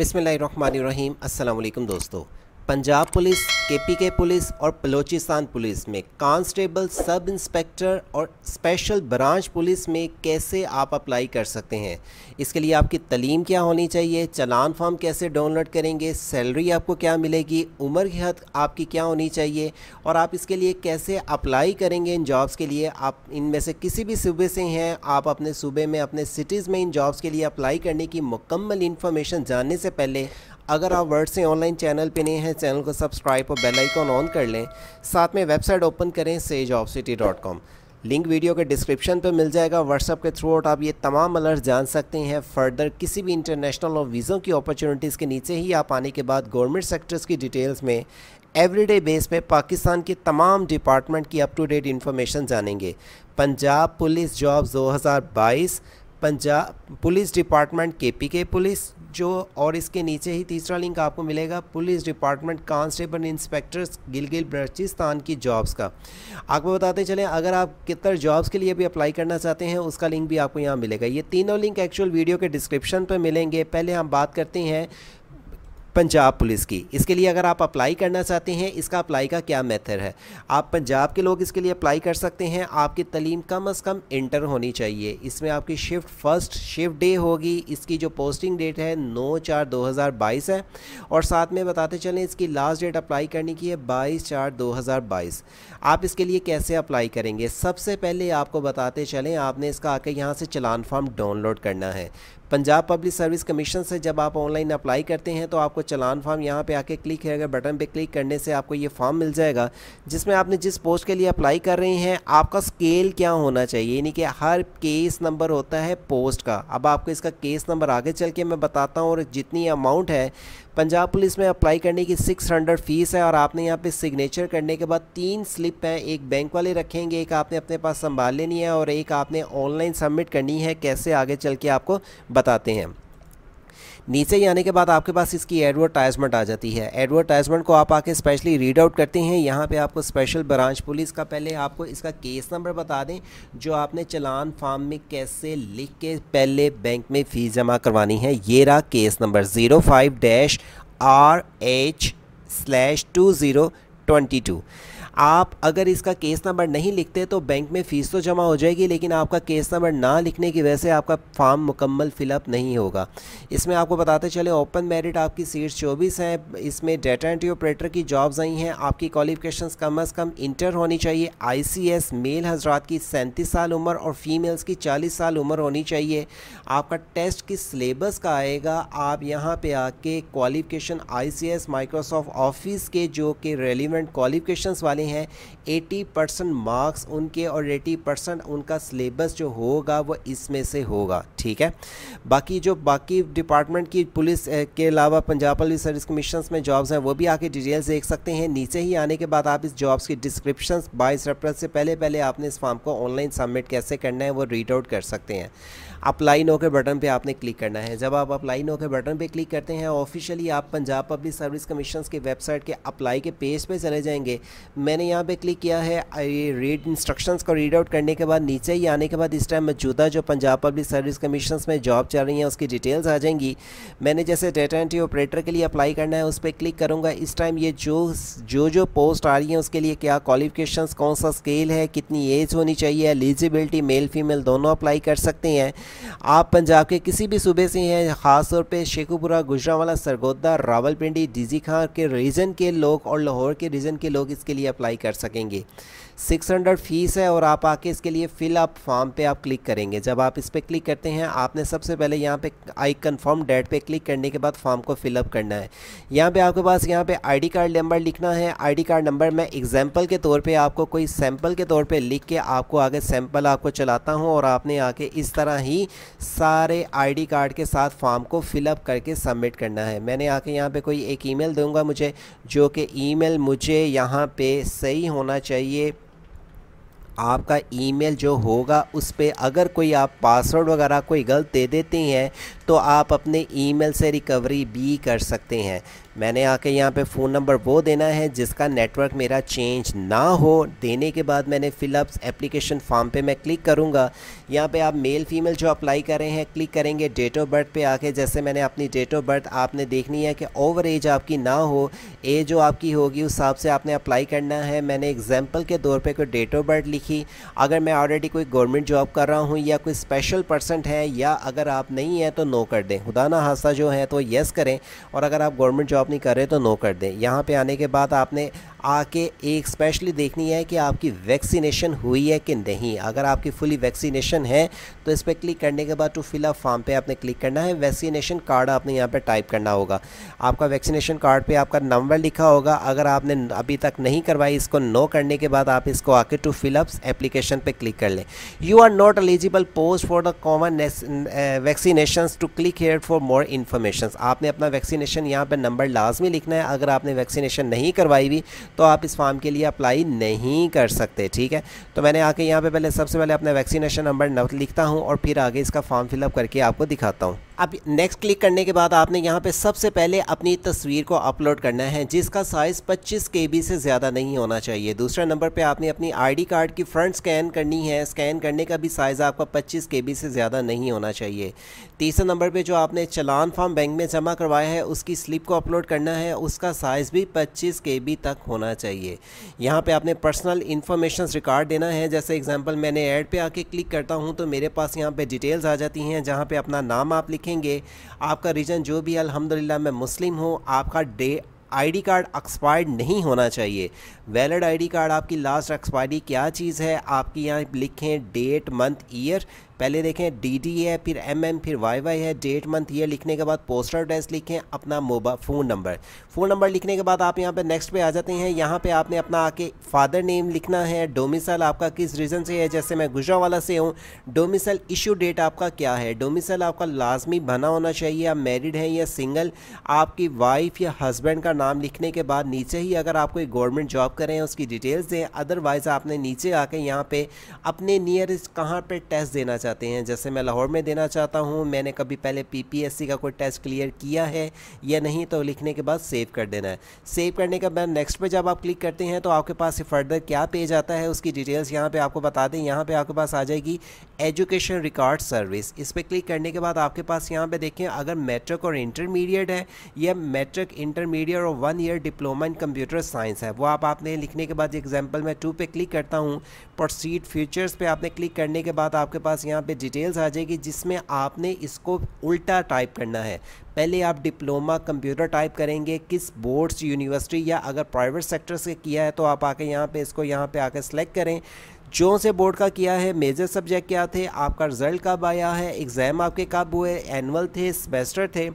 बिसमीम् अल्लाम दोस्तों Punjab police KPK police और बलोचिस्तान पुलिस में कांस्टेबल सब इंस्पेक्टर और स्पेशल ब्रांच पुलिस में कैसे आप अप्लाई कर सकते हैं इसके लिए आपकी तलीम क्या होनी चाहिए चलान फॉर्म कैसे डाउनलोड करेंगे सैलरी आपको क्या मिलेगी उम्र की हद आपकी क्या होनी चाहिए और आप इसके लिए कैसे अप्लाई करेंगे इन जॉब्स के लिए आप इनमें से किसी भी सूबे से हैं आप अपने सूबे में अपने सिटीज़ में इन जॉब्स के लिए अप्लाई करने की मुकम्मल इन्फॉर्मेशन जानने से पहले अगर आप वर्ड से ऑनलाइन चैनल पे नहीं हैं चैनल को सब्सक्राइब और बेल आइकॉन ऑन कर लें साथ में वेबसाइट ओपन करें sage of city dot com link video के डिस्क्रिप्शन पे मिल जाएगा व्हाट्सअप के थ्रू आप ये तमाम अलर्ट जान सकते हैं फर्दर किसी भी इंटरनेशनल और वीज़ों की अपॉर्चुनिटीज़ के नीचे ही आप आने के बाद गवर्नमेंट सेक्टर्स की डिटेल्स में एवरीडे बेस पे पाकिस्तान के तमाम डिपार्टमेंट की अप टू डेट इन्फॉर्मेशन जानेंगे पंजाब पुलिस जॉब बाईस Punjab police department KPK police जो और इसके नीचे ही तीसरा लिंक आपको मिलेगा पुलिस डिपार्टमेंट कांस्टेबल इंस्पेक्टर्स गिलगिल बलोचिस्तान की जॉब्स का आपको बताते चलें अगर आप कितर जॉब्स के लिए भी अप्लाई करना चाहते हैं उसका लिंक भी आपको यहाँ मिलेगा ये तीनों लिंक एक्चुअल वीडियो के डिस्क्रिप्शन पर मिलेंगे पहले हम बात करते हैं पंजाब पुलिस की इसके लिए अगर आप अप्लाई करना चाहते हैं इसका अप्लाई का क्या मेथड है आप पंजाब के लोग इसके लिए अप्लाई कर सकते हैं आपकी तलीम कम अज़ कम इंटर होनी चाहिए इसमें आपकी शिफ्ट फर्स्ट शिफ्ट डे होगी इसकी जो पोस्टिंग डेट है नौ चार दो हज़ार बाईस है और साथ में बताते चलें इसकी लास्ट डेट अप्लाई करने की है बाईस चार दो हज़ार बाईस आप इसके लिए कैसे अप्लाई करेंगे सबसे पहले आपको बताते चलें आपने इसका आकर यहाँ से चलान फॉर्म डाउनलोड करना है पंजाब पब्लिक सर्विस कमीशन से जब आप ऑनलाइन अप्लाई करते हैं तो आपको चलान फॉर्म यहाँ पे आके क्लिक है अगर बटन पे क्लिक करने से आपको ये फॉर्म मिल जाएगा जिसमें आपने जिस पोस्ट के लिए अप्लाई कर रहे हैं आपका स्केल क्या होना चाहिए यानी कि हर केस नंबर होता है पोस्ट का अब आपको इसका केस नंबर आगे चल के मैं बताता हूँ और जितनी अमाउंट है पंजाब पुलिस में अप्लाई करने की सिक्स हंड्रेड फीस है और आपने यहाँ पे सिग्नेचर करने के बाद तीन स्लिप हैं एक बैंक वाले रखेंगे एक आपने अपने पास संभाल लेनी है और एक आपने ऑनलाइन सबमिट करनी है कैसे आगे चल के आपको बताते हैं नीचे ही आने के बाद आपके पास इसकी एडवर्टाइजमेंट आ जाती है एडवर्टाइजमेंट को आप आके स्पेशली रीड आउट करते हैं यहाँ पे आपको स्पेशल ब्रांच पुलिस का पहले आपको इसका केस नंबर बता दें जो आपने चलान फार्म में कैसे लिख के पहले बैंक में फ़ीस जमा करवानी है ये रहा case number zero five dash R H slash two zero twenty two आप अगर इसका केस नंबर नहीं लिखते तो बैंक में फ़ीस तो जमा हो जाएगी लेकिन आपका केस नंबर ना लिखने की वजह से आपका फॉर्म मुकम्मल फिलअप नहीं होगा इसमें आपको बताते चले ओपन मेरिट आपकी सीट्स चौबीस हैं इसमें डेटा एंट्री ऑपरेटर की जॉब्स आई हैं आपकी क्वालिफिकेशन कम अज़ कम इंटर होनी चाहिए आई मेल हजरात की सैंतीस साल उम्र और फीमेल्स की चालीस साल उम्र होनी चाहिए आपका टेस्ट किस सिलेबस का आएगा आप यहाँ पर आके क्वालिफिकेशन आई माइक्रोसॉफ्ट ऑफिस के जो कि रेलिवेंट क्वालिफिकेशन वाले वाले हैं 80 परसेंट मार्क्स उनके और 80 परसेंट उनका सिलेबस जो होगा वो इसमें से होगा ठीक है बाकी जो बाकी डिपार्टमेंट की पुलिस के अलावा पंजाब पब्लिक सर्विस कमीशन में जॉब्स हैं वो भी आके डिटेल्स देख सकते हैं नीचे ही आने के बाद आप इस जॉब्स की डिस्क्रिप्शन बाईस रेफरेंस से पहले पहले आपने इस फॉर्म को ऑनलाइन सबमिट कैसे करना है वो रीड आउट कर सकते हैं अप्लाई नो के बटन पे आपने क्लिक करना है जब आप अप्लाई नो के बटन पे क्लिक करते हैं ऑफिशियली आप पंजाब पब्लिक सर्विस कमीशन के वेबसाइट के अप्लाई के पेज पे चले जाएंगे मैंने यहाँ पे क्लिक किया है ये रीड इंस्ट्रक्शंस को रीड आउट करने के बाद नीचे ही आने के बाद इस टाइम मौजूदा जो पंजाब पब्लिक सर्विस कमीशन में जॉब चल रही है उसकी डिटेल्स आ जाएंगी मैंने जैसे डेटा एंट्री ऑपरेटर के लिए अप्लाई करना है उस पर क्लिक करूँगा इस टाइम ये जो जो जो पोस्ट आ रही है उसके लिए क्या क्वालिफिकेशन कौन सा स्केल है कितनी एज होनी चाहिए एलिजिबिलिटी मेल फीमेल दोनों अप्लाई कर सकते हैं आप पंजाब के किसी भी सूबे से हैं ख़ासतौर पर शेखुपुरा गुजरावाला सरगोदा रावलपिंडी डीजी खां के रीजन के लोग और लाहौर के रीजन के लोग इसके लिए अप्लाई कर सकेंगे 600 फीस है और आप आके इसके लिए फिल अप फॉर्म पे आप क्लिक करेंगे जब आप इस पर क्लिक करते हैं आपने सबसे पहले यहाँ पे आई कंफर्म डेट पे क्लिक करने के बाद फॉर्म को फिलअप करना है यहाँ पे आपके पास यहाँ पे आईडी कार्ड नंबर लिखना है आईडी कार्ड नंबर मैं एग्जाम्पल के तौर पर आपको कोई सैम्पल के तौर पर लिख के आपको आगे सैम्पल आपको चलाता हूँ और आपने आके इस तरह ही सारे आईडी कार्ड के साथ फॉर्म को फिलअप करके सबमिट करना है मैंने आके यहाँ पे कोई एक ईमेल दूंगा मुझे जो कि ईमेल मुझे यहाँ पे सही होना चाहिए आपका ईमेल जो होगा उस पर अगर कोई आप पासवर्ड वगैरह कोई गलत दे देती हैं तो आप अपने ईमेल से रिकवरी भी कर सकते हैं मैंने आके यहाँ पे फ़ोन नंबर वो देना है जिसका नेटवर्क मेरा चेंज ना हो देने के बाद मैंने फिलअप्स एप्लीकेशन फॉर्म पे मैं क्लिक करूँगा यहाँ पे आप मेल फीमेल जो अप्लाई कर रहे हैं क्लिक करेंगे डेट ऑफ बर्थ पे आके जैसे मैंने अपनी डेट ऑफ बर्थ आपने देखनी है कि ओवर एज आपकी ना हो एज जो आपकी होगी उस हिसाब से आपने अप्लाई करना है मैंने एग्जाम्पल के तौर पर कोई डेट ऑफ बर्थ लिखी अगर मैं ऑलरेडी कोई गवर्नमेंट जॉब कर रहा हूँ या कोई स्पेशल पर्सन है या अगर आप नहीं हैं तो नो कर दें खुदा ना हादसा जो है तो येस करें और अगर आप गवर्नमेंट जॉब नहीं कर रहे तो नो कर दें यहाँ पर आने के बाद आपने आके एक स्पेशली देखनी है कि आपकी वैक्सीनेशन हुई है कि नहीं अगर आपकी फुली वैक्सीनेशन है तो इस पर क्लिक करने के बाद टू फिल अप फॉर्म पे आपने क्लिक करना है वैक्सीनेशन कार्ड आपने यहाँ पे टाइप करना होगा आपका वैक्सीनेशन कार्ड पे आपका नंबर लिखा होगा अगर आपने अभी तक नहीं करवाई इसको नो करने के बाद आप इसको आके टू फिलअप्स एप्लीकेशन पर क्लिक कर लें you are not eligible post for the common vaccination to click here for more information आपने अपना वैक्सीनेशन यहाँ पर नंबर लाजमी लिखना है अगर आपने वैक्सीनेशन नहीं करवाई हुई तो आप इस फॉर्म के लिए अप्लाई नहीं कर सकते ठीक है तो मैंने आके यहाँ पे पहले सबसे पहले अपना वैक्सीनेशन नंबर लिखता हूँ और फिर आगे इसका फॉर्म फिलअप करके आपको दिखाता हूँ अब नेक्स्ट क्लिक करने के बाद आपने यहाँ पे सबसे पहले अपनी तस्वीर को अपलोड करना है जिसका साइज़ 25 के से ज़्यादा नहीं होना चाहिए दूसरा नंबर पे आपने अपनी आईडी कार्ड की फ्रंट स्कैन करनी है स्कैन करने का भी साइज़ आपका 25 के से ज़्यादा नहीं होना चाहिए तीसरे नंबर पे जो आपने चलान फॉर्म बैंक में जमा करवाया है उसकी स्लिप को अपलोड करना है उसका साइज़ भी पच्चीस के तक होना चाहिए यहाँ पर आपने पर्सनल इन्फॉर्मेशन रिकॉर्ड देना है जैसे एग्ज़ाम्पल मैंने एड पर आके क्लिक करता हूँ तो मेरे पास यहाँ पर डिटेल्स आ जाती हैं जहाँ पर अपना नाम आप लिख लिखेंगे आपका रीजन जो भी अलहमदिल्ला मैं मुस्लिम हूँ आपका डे आईडी कार्ड एक्सपायर्ड नहीं होना चाहिए वैलिड आईडी कार्ड आपकी लास्ट एक्सपायरी क्या चीज़ है आपकी यहाँ लिखें डेट मंथ ईयर पहले देखें डी डी है फिर एम एम फिर वाई वाई है डेट मंथ ये लिखने के बाद पोस्टर एड्रेस लिखें अपना mobile phone number phone number लिखने के बाद आप यहाँ पे नेक्स्ट पे आ जाते हैं यहाँ पे आपने अपना आके फादर नेम लिखना है डोमिसल आपका किस रीज़न से है जैसे मैं गुजरावाला से हूँ डोमिसल इशू डेट आपका क्या है डोमिसल आपका लाजमी बना होना चाहिए आप मेरिड हैं या सिंगल आपकी वाइफ या हस्बैंड का नाम लिखने के बाद नीचे ही अगर आप कोई गवर्नमेंट जॉब करें उसकी डिटेल्स दें अदरवाइज़ आपने नीचे आके यहाँ पर अपने नियरेस्ट कहाँ पर टेस्ट देना चाहते हैं जैसे मैं लाहौर में देना चाहता हूँ मैंने कभी पहले पीपीएससी का कोई टेस्ट क्लियर किया है या नहीं तो लिखने के बाद सेव कर देना है सेव करने के बाद नेक्स्ट पर जब आप क्लिक करते हैं तो आपके पास फर्दर क्या पेज आता है उसकी डिटेल्स यहाँ पर आपको बता दें यहाँ पर आपके पास आ जाएगी एजुकेशन रिकॉर्ड सर्विस इस पर क्लिक करने के बाद आपके पास यहाँ पर देखें अगर मेट्रिक और इंटरमीडिएट है या मेट्रिक इंटरमीडिएट और one year diploma in computer science है वो आप आपने लिखने के बाद एग्जाम्पल मैं टू पे क्लिक करता हूँ प्रोसीड फ्यूचर्स पे आपने क्लिक करने के बाद आपके पास यहाँ यहाँ पे डिटेल्स आ जाएगी जिसमें आपने इसको उल्टा टाइप करना है पहले आप डिप्लोमा कंप्यूटर टाइप करेंगे किस बोर्ड्स यूनिवर्सिटी या अगर प्राइवेट सेक्टर से किया है तो आप आके यहाँ पे इसको यहाँ पे आके सेलेक्ट करें जो से बोर्ड का किया है मेजर सब्जेक्ट क्या थे आपका रिजल्ट कब आया है एग्ज़ाम आपके कब हुए एनुअल थे सेमेस्टर थे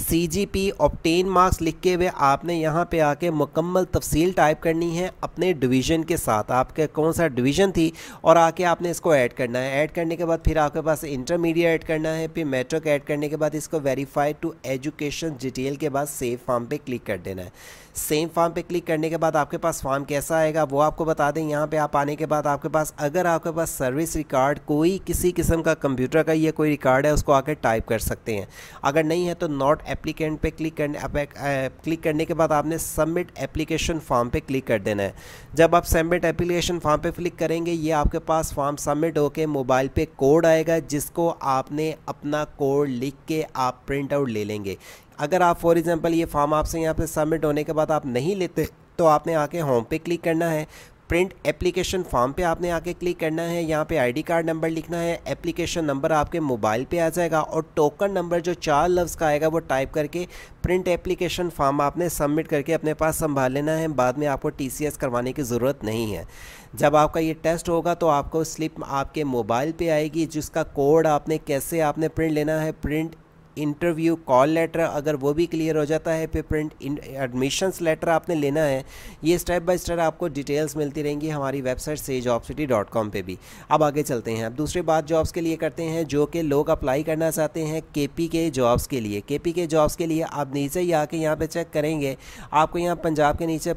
C G P obtained marks लिख के हुए आपने यहाँ पे आके मुकम्मल तफसील टाइप करनी है अपने डिवीज़न के साथ आपके कौन सा डिवीज़न थी और आके आपने इसको ऐड करना है ऐड करने के बाद फिर आपके पास इंटरमीडिएट ऐड करना है फिर मेट्रिक ऐड करने के बाद इसको वेरीफाई टू एजुकेशन डिटेल के बाद सेव फॉर्म पर क्लिक कर देना है सेम फॉर्म पे क्लिक करने के बाद आपके पास फॉर्म कैसा आएगा वो आपको बता दें यहाँ पे आप आने के बाद आपके पास अगर आपके पास सर्विस रिकॉर्ड कोई किसी किस्म का कंप्यूटर का ये कोई रिकॉर्ड है उसको आकर टाइप कर सकते हैं अगर नहीं है तो नॉट एप्लीकेंट पे क्लिक करने क्लिक करने के बाद आपने सबमिट एप्लीकेशन फॉर्म पे क्लिक कर देना है जब आप सबमिट एप्लीकेशन फॉर्म पे क्लिक करेंगे ये आपके पास फॉर्म सबमिट होके मोबाइल पे कोड आएगा जिसको आपने अपना कोड लिख के आप प्रिंट आउट ले लेंगे अगर आप फॉर एग्ज़ाम्पल ये फॉर्म आपसे यहाँ पर सबमिट होने के बाद आप नहीं लेते तो आपने आके होम पे क्लिक करना है प्रिंट एप्लीकेशन फॉर्म पे आपने आके क्लिक करना है यहाँ पे आईडी कार्ड नंबर लिखना है एप्लीकेशन नंबर आपके मोबाइल पे आ जाएगा और टोकन नंबर जो चार लफ्ज़ का आएगा वो टाइप करके प्रिंट एप्लीकेशन फॉर्म आपने सबमिट करके अपने पास संभाल लेना है बाद में आपको टी करवाने की ज़रूरत नहीं है जब आपका ये टेस्ट होगा तो आपको स्लिप आपके मोबाइल पर आएगी जिसका कोड आपने कैसे आपने प्रिंट लेना है प्रिंट इंटरव्यू कॉल लेटर अगर वो भी क्लियर हो जाता है फिर प्रिंट एडमिशन्स लेटर आपने लेना है ये स्टेप बाय स्टेप आपको डिटेल्स मिलती रहेंगी हमारी वेबसाइट से जॉब सिटी डॉट कॉम पर भी अब आगे चलते हैं अब दूसरी बात जॉब्स के लिए करते हैं जो कि लोग अप्लाई करना चाहते हैं के पी के जॉब्स के लिए के पी के जॉब्स के लिए आप नीचे ही आके यहाँ पर चेक करेंगे आपको यहाँ पंजाब के नीचे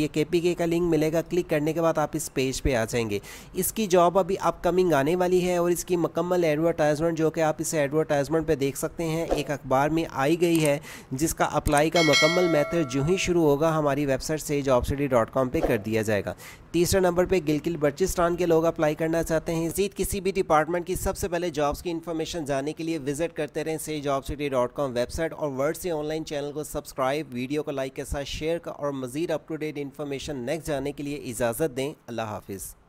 ये के पी के का लिंक मिलेगा क्लिक करने के बाद आप इस पेज पर आ जाएंगे इसकी जॉब अभी अपकमिंग आने वाली है और इसकी मकम्मल एडवर्टाइजमेंट जो कि आप इस एडवर्टाइजमेंट पर देख सकते हैं हैं एक अखबार में आई गई है जिसका अप्लाई का मुकम्मल मेथड जो ही शुरू होगा हमारी वेबसाइट से जॉब डॉट कॉम पर कर दिया जाएगा तीसरे नंबर पर गिलकिल बर्चिस्तान के लोग अप्लाई करना चाहते हैं जीत किसी भी डिपार्टमेंट की सबसे पहले जॉब्स की इन्फॉर्मेशन जानने के लिए विजिट करते रहें से job city dot com website और वर्ड से ऑनलाइन चैनल को सब्सक्राइब वीडियो को लाइक के साथ शेयर और मजीद up to date information next जाने के लिए इजाज़त दें अल्लाह हाफिज़